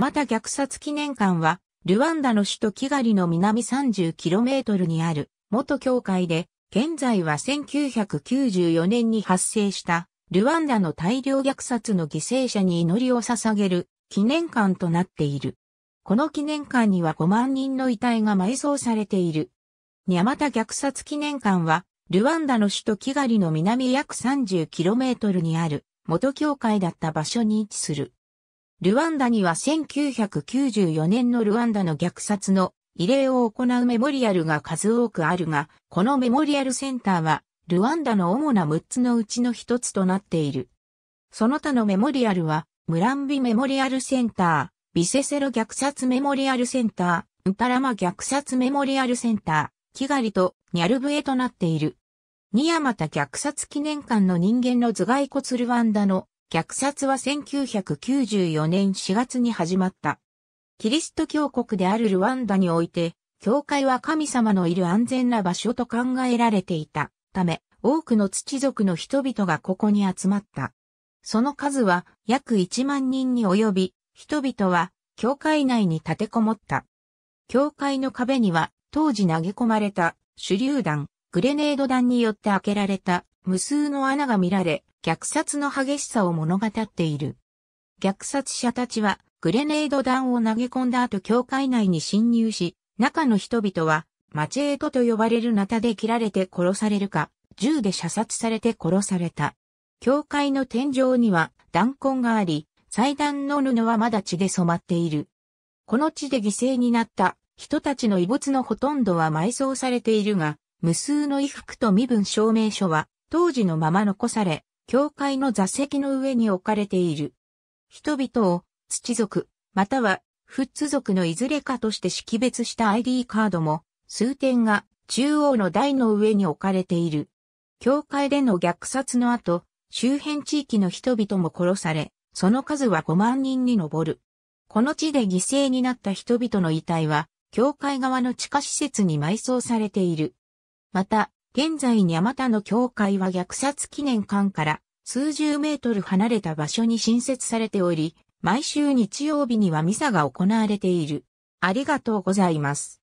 マタ虐殺記念館は、ルワンダの首都キガリの南 30km にある元教会で、現在は1994年に発生したルワンダの大量虐殺の犠牲者に祈りを捧げる記念館となっている。この記念館には5万人の遺体が埋葬されている。ニャマタ虐殺記念館は、ルワンダの首都キガリの南約 30km にある元教会だった場所に位置する。ルワンダには1994年のルワンダの虐殺の慰霊を行うメモリアルが数多くあるが、このメモリアルセンターは、ルワンダの主な6つのうちの1つとなっている。その他のメモリアルは、ムランビメモリアルセンター、ビセセロ虐殺メモリアルセンター、ウタラマ虐殺メモリアルセンター、キガリとニャルブエとなっている。ニヤマタ虐殺記念館の人間の頭蓋骨ルワンダの虐殺は1994年4月に始まった。キリスト教国であるルワンダにおいて、教会は神様のいる安全な場所と考えられていたため、多くの土族の人々がここに集まった。その数は約1万人に及び、人々は教会内に立てこもった。教会の壁には当時投げ込まれた手榴弾、グレネード弾によって開けられた無数の穴が見られ、虐殺の激しさを物語っている。虐殺者たちは、グレネード弾を投げ込んだ後教会内に侵入し、中の人々は、マチェートと呼ばれるナタで切られて殺されるか、銃で射殺されて殺された。教会の天井には弾痕があり、祭壇の布はまだ血で染まっている。この地で犠牲になった人たちの遺物のほとんどは埋葬されているが、無数の衣服と身分証明書は当時のまま残され、教会の座席の上に置かれている。人々を土族、またはフッツ族のいずれかとして識別した ID カードも数点が中央の台の上に置かれている。教会での虐殺の後、周辺地域の人々も殺され、その数は5万人に上る。この地で犠牲になった人々の遺体は、教会側の地下施設に埋葬されている。また、現在にまたの教会は虐殺記念館から数十メートル離れた場所に新設されており、毎週日曜日にはミサが行われている。ありがとうございます。